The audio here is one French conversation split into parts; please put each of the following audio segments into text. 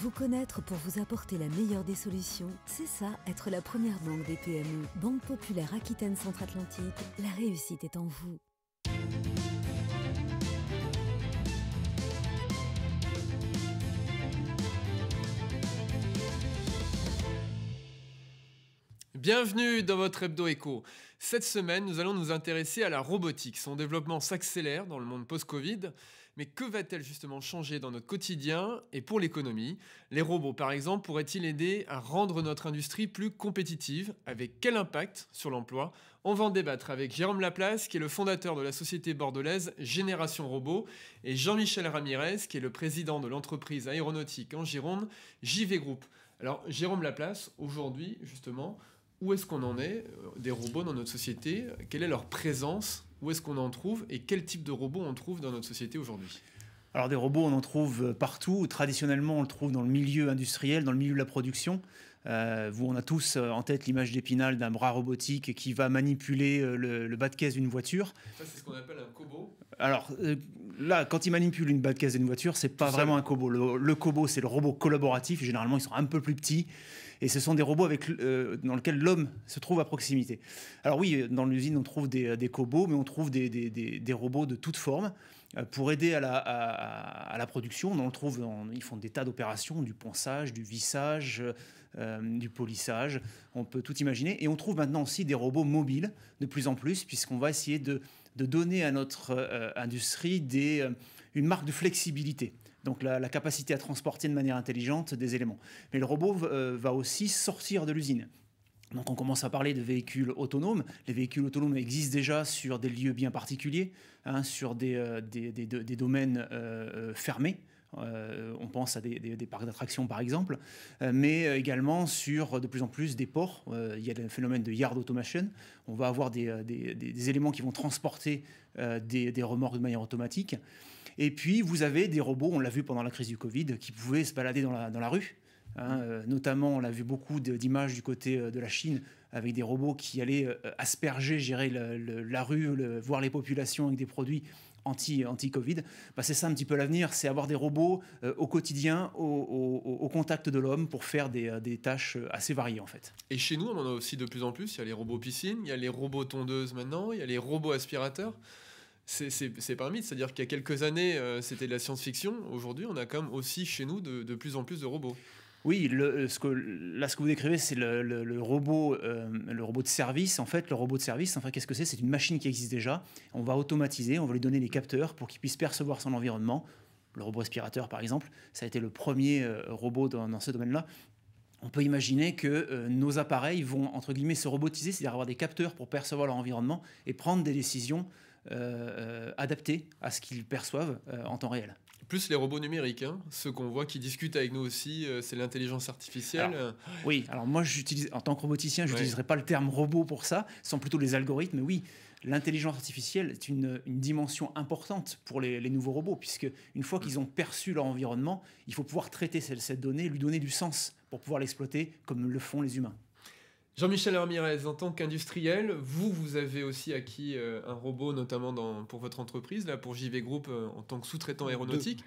Vous connaître pour vous apporter la meilleure des solutions, c'est ça, être la première banque des PME. Banque populaire Aquitaine Centre-Atlantique, la réussite est en vous. Bienvenue dans votre hebdo écho Cette semaine, nous allons nous intéresser à la robotique. Son développement s'accélère dans le monde post-Covid, mais que va-t-elle justement changer dans notre quotidien et pour l'économie Les robots, par exemple, pourraient-ils aider à rendre notre industrie plus compétitive Avec quel impact sur l'emploi On va en débattre avec Jérôme Laplace, qui est le fondateur de la société bordelaise Génération Robot, et Jean-Michel Ramirez, qui est le président de l'entreprise aéronautique en Gironde, JV Group. Alors, Jérôme Laplace, aujourd'hui, justement, où est-ce qu'on en est euh, des robots dans notre société Quelle est leur présence Où est-ce qu'on en trouve Et quel type de robots on trouve dans notre société aujourd'hui alors des robots, on en trouve euh, partout. Traditionnellement, on le trouve dans le milieu industriel, dans le milieu de la production. Euh, vous, on a tous en tête l'image d'Épinal d'un bras robotique qui va manipuler le, bas de caisse d'une voiture. Ça, c'est ce qu'on appelle un cobot. Alors là, quand il manipule une bas de caisse d'une voiture, c'est pas vraiment un cobot. Le, le c'est le robot collaboratif. Généralement, ils sont un peu plus petits. Et ce sont des robots avec, euh, dans lesquels l'homme se trouve à proximité. Alors oui, euh, dans l'usine, on trouve des, euh, des cobots, mais on trouve des, des, robots de toutes formes pour aider à la, à, la, production. On trouve, ils font des tas d'opérations, du ponçage, du vissage, du polissage. On peut tout imaginer. Et on trouve maintenant aussi des robots mobiles de plus en plus, puisqu'on va essayer de, de, donner à notre industrie des, une marque de flexibilité donc la, capacité à transporter de manière intelligente des éléments. Mais le robot euh, va aussi sortir de l'usine. Donc on commence à parler de véhicules autonomes. Les véhicules autonomes existent déjà sur des lieux bien particuliers, hein, sur des, euh, domaines euh, fermés. on pense à des, parcs d'attractions par exemple, mais également sur de plus en plus des ports. il y a le phénomène de yard automation. On va avoir des, des éléments qui vont transporter des, remorques de manière automatique. Et puis, vous avez des robots, on l'a vu pendant la crise du Covid, qui pouvaient se balader dans la, dans la rue. Hein, euh, notamment, on a vu beaucoup d'images du côté euh, de la Chine avec des robots qui allaient euh, asperger, gérer la rue, voir les populations avec des produits anti-Covid. Bah, c'est ça un petit peu l'avenir, c'est avoir des robots au quotidien, au, contact de l'homme pour faire des, des, tâches assez variées en fait. Et chez nous, on en a aussi de plus en plus, il y a les robots piscines, il y a les robots tondeuses maintenant, il y a les robots aspirateurs c'est pas un mythe, c'est-à-dire qu'il y a quelques années, euh, c'était de la science-fiction. Aujourd'hui, on a comme aussi chez nous de, plus en plus de robots. Oui, euh, ce que, là, ce que vous décrivez, c'est le, robot, euh, le robot de service. En fait, le robot de service, enfin, qu'est-ce que c'est C'est une machine qui existe déjà. On va automatiser, on va lui donner les capteurs pour qu'il puisse percevoir son environnement. Le robot aspirateur, par exemple, ça a été le premier robot dans, ce domaine-là. On peut imaginer que nos appareils vont, entre guillemets, se robotiser, c'est-à-dire avoir des capteurs pour percevoir leur environnement et prendre des décisions euh, euh, adaptés à ce qu'ils perçoivent euh, en temps réel plus les robots numériques, hein, ceux qu'on voit qui discutent avec nous aussi, c'est l'intelligence artificielle. oui, alors moi, en tant que roboticien, je n'utiliserai pas le terme robot pour ça, ce sont plutôt les algorithmes. Oui, l'intelligence artificielle est une, dimension importante pour les, nouveaux robots, puisque une fois qu'ils ont perçu leur environnement, il faut pouvoir traiter cette donnée, lui donner du sens pour pouvoir l'exploiter comme le font les humains. Jean-Michel Hermirez, en tant qu'industriel, vous, vous avez aussi acquis euh, un robot, notamment pour votre entreprise, là, pour JV Group, euh, en tant que sous-traitant aéronautique.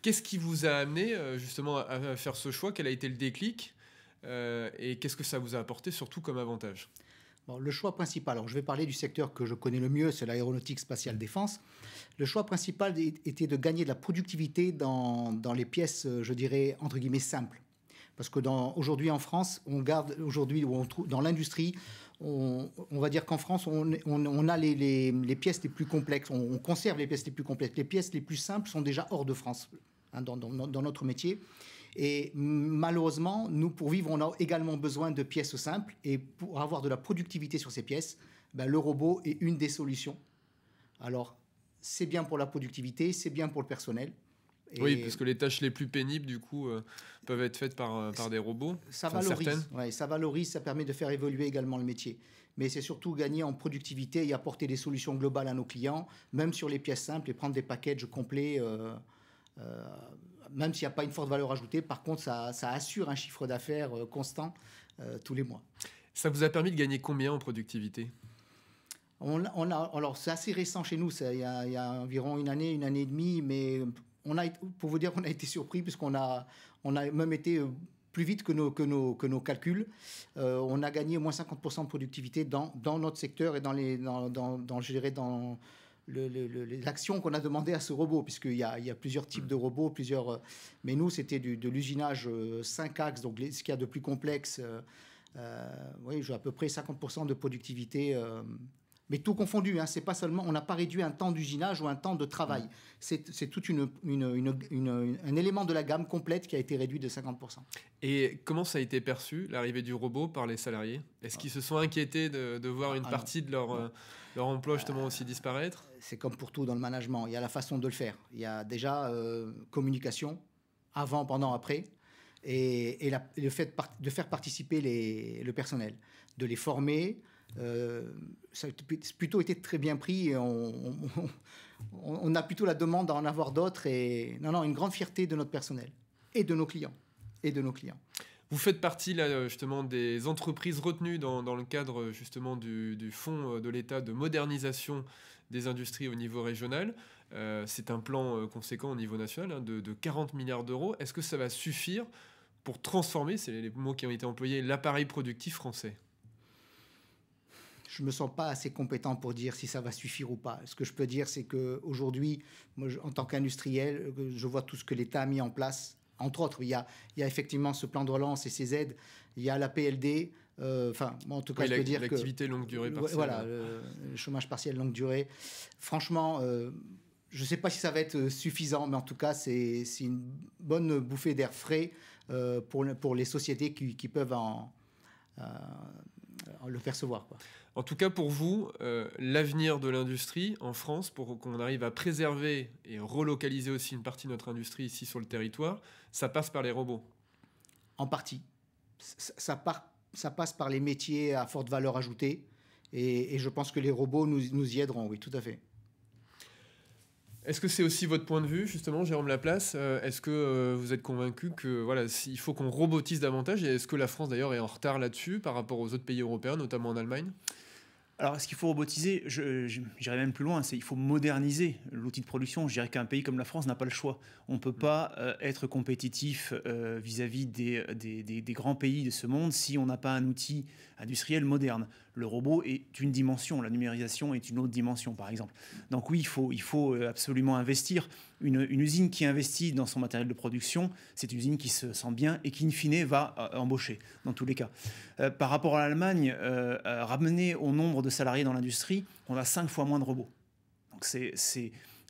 Qu'est-ce qui vous a amené euh, justement à, faire ce choix Quel a été le déclic Et qu'est-ce que ça vous a apporté, surtout comme avantage Le choix principal, alors je vais parler du secteur que je connais le mieux, c'est l'aéronautique spatiale défense. Le choix principal était de gagner de la productivité dans, dans les pièces, je dirais, entre guillemets, simples. Parce que aujourd'hui en France, on garde aujourd'hui on dans l'industrie, on, va dire qu'en France, on, a les, pièces les plus complexes, on, conserve les pièces les plus complexes. Les pièces les plus simples sont déjà hors de France hein, dans, notre métier. Et malheureusement, nous, pour vivre, on a également besoin de pièces simples. Et pour avoir de la productivité sur ces pièces, ben, le robot est une des solutions. Alors, c'est bien pour la productivité, c'est bien pour le personnel oui, parce que les tâches les plus pénibles, du coup, euh, peuvent être faites par, euh, par des robots. Ça valorise, ça valorise, ça permet de faire évoluer également le métier. Mais c'est surtout gagner en productivité et apporter des solutions globales à nos clients, même sur les pièces simples, et prendre des packages complets, euh, même s'il n'y a pas une forte valeur ajoutée. Par contre, ça, assure un chiffre d'affaires constant tous les mois. Ça vous a permis de gagner combien en productivité on, a, alors c'est assez récent chez nous, il, y il y, a environ une année, une année et demie, mais on a, pour vous dire on a été surpris, puisqu'on a, on a même été euh, plus vite que nos, que nos, que nos calculs. Euh, on a gagné au moins 50% de productivité dans, dans, notre secteur et dans, les, dans, dans, dans gérer dans l'action qu'on a demandé à ce robot, puisqu'il y a, il y a plusieurs types de robots, plusieurs. Euh, mais nous, c'était de l'usinage 5 axes, donc ce qu'il y a de plus complexe. oui, à peu près 50% de productivité mais tout confondu. Hein, c'est pas seulement, on n'a pas réduit un temps d'usinage ou un temps de travail. C'est tout une, un élément de la gamme complète qui a été réduit de 50%. Et comment ça a été perçu, l'arrivée du robot, par les salariés Est-ce qu'ils se sont inquiétés de, voir une ah, partie de leur, euh, leur emploi justement aussi disparaître euh, C'est comme pour tout dans le management, il y a la façon de le faire. Il y a déjà euh, communication, avant, pendant, après et, le fait de, faire participer le personnel, de les former, euh, ça a plutôt été très bien pris on, a plutôt la demande d'en avoir d'autres. Et non, non, une grande fierté de notre personnel et de nos clients. Et de nos clients. Vous faites partie là justement des entreprises retenues dans, le cadre justement du, fonds euh, de l'État de modernisation des industries au niveau régional. Euh, c'est un plan conséquent au niveau national hein, de, de, 40 milliards d'euros. Est-ce que ça va suffire pour transformer, c'est les mots qui ont été employés, l'appareil productif français je me sens pas assez compétent pour dire si ça va suffire ou pas. Ce que je peux dire, c'est que aujourd'hui, moi, en tant qu'industriel, euh, je vois tout ce que l'État a mis en place. Entre autres, il y, a, il effectivement ce plan de relance et ses aides. Il y a la PLD, euh, enfin, en tout cas, je peux dire que l'activité longue durée partielle. Voilà, le, chômage partiel longue durée. Franchement, euh, je ne sais pas si ça va être suffisant, mais en tout cas, c'est, une bonne bouffée d'air frais pour, pour les sociétés qui peuvent en, euh, le percevoir. En tout cas, pour vous, euh, l'avenir de l'industrie en France, pour qu'on arrive à préserver et relocaliser aussi une partie de notre industrie ici sur le territoire, ça passe par les robots En partie. Ça, ça passe par les métiers à forte valeur ajoutée. Et, je pense que les robots nous, nous y aideront, oui, tout à fait. Est-ce que c'est aussi votre point de vue, justement, Jérôme Laplace euh, Est-ce que euh, vous êtes convaincu que voilà, il faut qu'on robotise davantage Et est-ce que la France, d'ailleurs, est en retard là-dessus par rapport aux autres pays européens, notamment en Allemagne alors, est ce qu'il faut robotiser, j'irai même plus loin, c'est il faut moderniser l'outil de production. Je dirais qu'un pays comme la France n'a pas le choix. On ne peut mm. pas euh, être compétitif vis-à-vis des, grands pays de ce monde si on n'a pas un outil industriel moderne le robot est une dimension, la numérisation est une autre dimension, par exemple. Donc oui, il faut, il faut euh, absolument investir. Une, usine qui investit dans son matériel de production, c'est une usine qui se sent bien et qui, in fine, va euh, embaucher, dans tous les cas. Euh, par rapport à l'Allemagne, euh, ramener au nombre de salariés dans l'industrie, on a cinq fois moins de robots. Donc c'est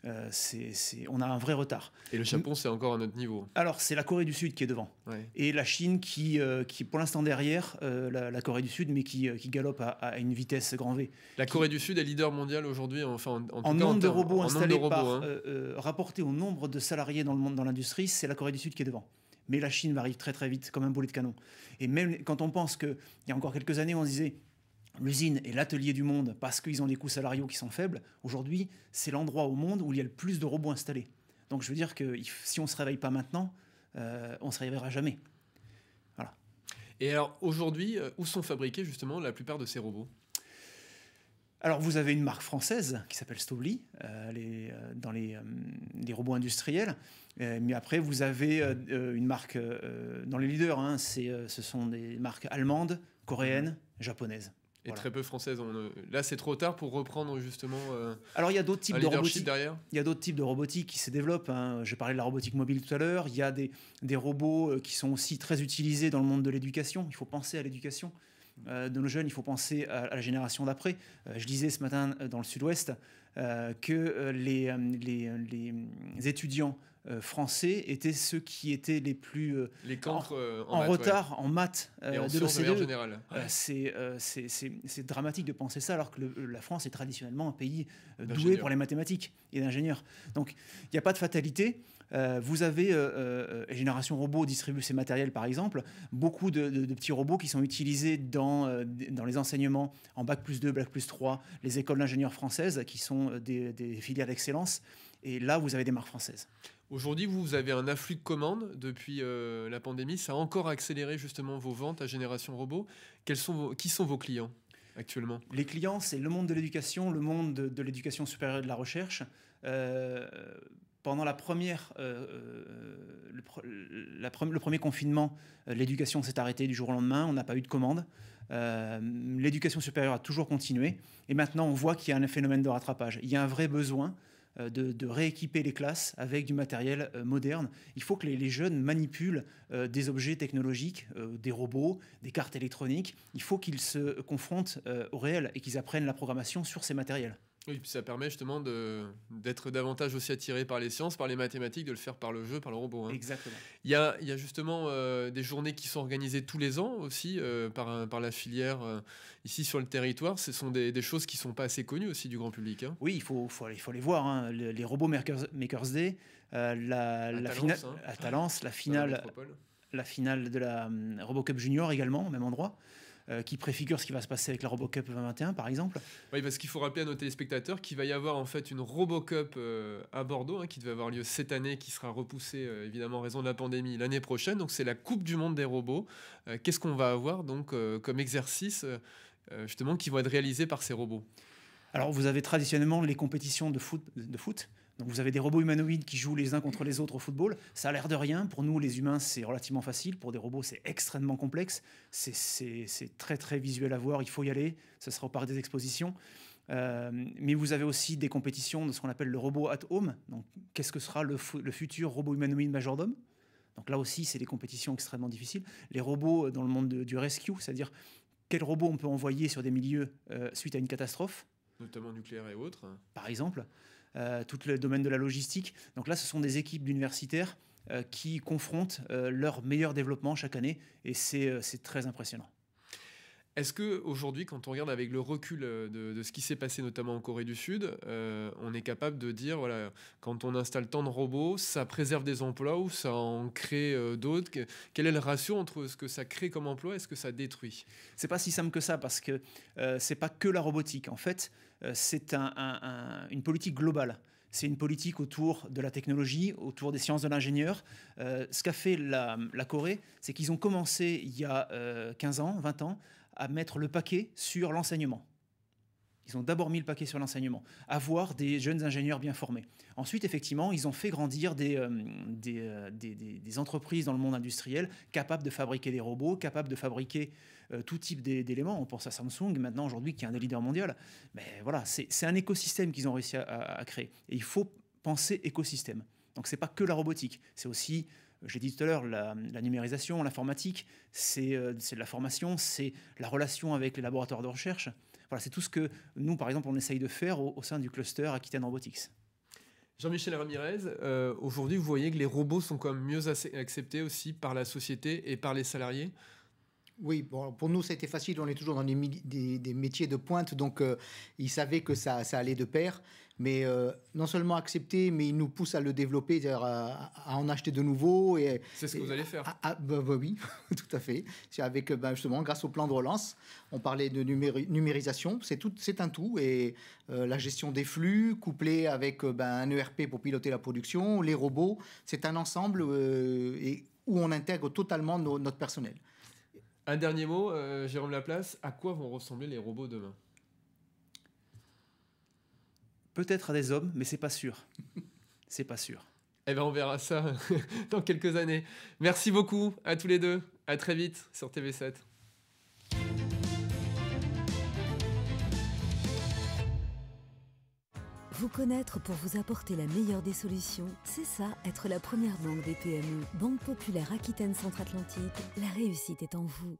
euh, c'est, on a un vrai retard. Et le Japon, c'est encore à notre niveau. Alors, c'est la Corée du Sud qui est devant. Et la Chine qui, euh, qui pour l'instant derrière euh, la, Corée du Sud, mais qui, galope à, une vitesse grand V. La Corée du Sud est leader mondial aujourd'hui, en, nombre de robots installés par, hein. rapporté au nombre de salariés dans le monde, dans l'industrie, c'est la Corée du Sud qui est devant mais la Chine arrive très très vite comme un boulet de canon. Et même quand on pense qu'il y a encore quelques années, on disait l'usine et l'atelier du monde parce qu'ils ont des coûts salariaux qui sont faibles, aujourd'hui, c'est l'endroit au monde où il y a le plus de robots installés. Donc je veux dire que si on ne se réveille pas maintenant, euh, on ne se réveillera jamais. Voilà. Et alors aujourd'hui, euh, où sont fabriqués justement la plupart de ces robots alors vous avez une marque française qui s'appelle Stobli euh, dans les, robots industriels, mais après vous avez une marque dans les leaders, hein. ce sont des marques allemandes, coréennes, mhm. japonaises. Et très peu française. Euh, là, c'est trop tard pour reprendre justement. Euh, Alors, il y a d'autres types de robotique. Derrière. Il y a d'autres types de robotique qui se développent. Hein. J'ai parlé de la robotique mobile tout à l'heure. Il y a des, des, robots euh, qui sont aussi très utilisés dans le monde de l'éducation. Il faut penser à l'éducation de nos jeunes. Il faut penser à, la génération d'après. je disais ce matin dans le Sud-Ouest que les, les, les, étudiants euh, français étaient ceux qui étaient les plus euh, euh, en, retard en maths Et en de c'est dramatique de penser ça alors que la France est traditionnellement un pays doué pour les mathématiques et d'ingénieurs. Donc il n'y a pas de fatalité. Euh, vous avez, euh, euh, Génération Robot distribue ses matériels par exemple, beaucoup de, petits robots qui sont utilisés dans, dans les enseignements en Bac plus 2, Bac plus 3, les écoles d'ingénieurs françaises qui sont des, filières d'excellence. Et là, vous avez des marques françaises. Aujourd'hui, vous avez un afflux de commandes depuis la pandémie. Ça a encore accéléré justement vos ventes à Génération Robot. qui sont vos clients actuellement Les clients, c'est le monde de l'éducation, le monde de, l'éducation supérieure et de la recherche pendant la première, euh, euh, le, premier confinement, euh, l'éducation s'est arrêtée du jour au lendemain, on n'a pas eu de commandes. l'éducation supérieure a toujours continué. Et maintenant, on voit qu'il y a un phénomène de rattrapage. Il y a un vrai besoin de, rééquiper les classes avec du matériel moderne. Il faut que les, jeunes manipulent des objets technologiques, des robots, des cartes électroniques. Il faut qu'ils se confrontent au réel et qu'ils apprennent la programmation sur ces matériels. Oui, puis ça permet justement d'être davantage aussi attiré par les sciences, par les mathématiques, de le faire par le jeu, par le robot. Hein. Exactement. Il y a, justement euh, des journées qui sont organisées tous les ans aussi euh, par, la filière euh, ici sur le territoire. Ce sont des, choses qui ne sont pas assez connues aussi du grand public. Hein. Oui, il faut, faut, aller, les voir. Hein. les, robots Makers, Makers Day, la, la finale la finale, la finale de la Robocup Junior également, au même endroit. Euh, qui préfigure ce qui va se passer avec la RoboCup 2021, par exemple. Oui, parce qu'il faut rappeler à nos téléspectateurs qu'il va y avoir en fait une RoboCup euh, à Bordeaux, hein, qui devait avoir lieu cette année, qui sera repoussée euh, évidemment en raison de la pandémie l'année prochaine. Donc c'est la Coupe du Monde des robots. Qu'est-ce qu'on va avoir donc comme exercice justement qui vont être réalisés par ces robots alors, vous avez traditionnellement les compétitions de foot, de foot donc vous avez des robots humanoïdes qui jouent les uns contre les autres au football. Ça a l'air de rien. Pour nous, les humains, c'est relativement facile. Pour des robots, c'est extrêmement complexe. C'est très, très visuel à voir. Il faut y aller. Ça sera au parc des expositions. Euh, mais vous avez aussi des compétitions de ce qu'on appelle le robot at home. Donc, qu'est-ce que sera le, futur robot humanoïde majordome Donc là aussi, c'est des compétitions extrêmement difficiles. Les robots euh, dans le monde du rescue, c'est-à-dire quel robot on peut envoyer sur des milieux euh, suite à une catastrophe notamment nucléaire et autres. Par exemple, euh, tout le domaine de la logistique. Donc là, ce sont des équipes d'universitaires euh, qui confrontent euh, leur meilleur développement chaque année et c'est très impressionnant. Est-ce que quand on regarde avec le recul euh, de, ce qui s'est passé notamment en Corée du Sud, euh, on est capable de dire voilà, quand on installe tant de robots, ça préserve des emplois ou ça en crée euh, d'autres Quel est le ratio entre ce que ça crée comme emploi et ce que ça détruit C'est pas si simple que ça parce que ce c'est pas que la robotique. En fait, c'est une politique globale c'est une politique autour de la technologie, autour des sciences de l'ingénieur. Euh, ce qu'a fait la, Corée, c'est qu'ils ont commencé il y a 15 euh, ans, 20 ans, à mettre le paquet sur l'enseignement. Ils ont d'abord mis le paquet sur l'enseignement, avoir des jeunes ingénieurs bien formés. Ensuite, effectivement, ils ont fait grandir euh, des, des entreprises dans le monde industriel capables de fabriquer des robots, capables de fabriquer euh, tout type d'éléments. On pense à Samsung maintenant aujourd'hui qui est un des leaders mondiaux. Mais voilà, c'est un écosystème qu'ils ont réussi à, créer. Et il faut penser écosystème. Donc ce n'est pas que la robotique, c'est aussi, j'ai dit tout à l'heure, la, numérisation, l'informatique, euh, c'est de la formation, c'est la relation avec les laboratoires de recherche. Voilà, c'est tout ce que nous, par exemple, on essaye de faire au, sein du cluster Aquitaine Robotics. Jean-Michel Ramirez, euh, aujourd'hui, vous voyez que les robots sont quand même mieux acceptés aussi par la société et par les salariés. Oui, pour nous, c'était facile. On est toujours dans des, métiers de pointe, donc euh, ils savaient que ça, allait de pair. Mais euh, non seulement accepter, mais ils nous poussent à le développer, -à, en acheter de nouveaux. c'est ce que vous allez faire. Ah, ah, bah, bah, oui, tout à fait. C'est avec euh, bah, justement grâce au plan de relance, on parlait de numérisation. C'est un tout et la gestion des flux, couplée avec un ERP pour piloter la production, les robots, c'est un ensemble et où on intègre totalement notre personnel. Un dernier mot, euh, Jérôme Laplace, à quoi vont ressembler les robots demain Peut-être à des hommes, mais c'est pas sûr. c'est pas sûr. Eh bien, on verra ça dans quelques années. Merci beaucoup à tous les deux. À très vite sur TV7. Vous connaître pour vous apporter la meilleure des solutions, c'est ça, être la première banque des PME. Banque populaire Aquitaine Centre-Atlantique, la réussite est en vous.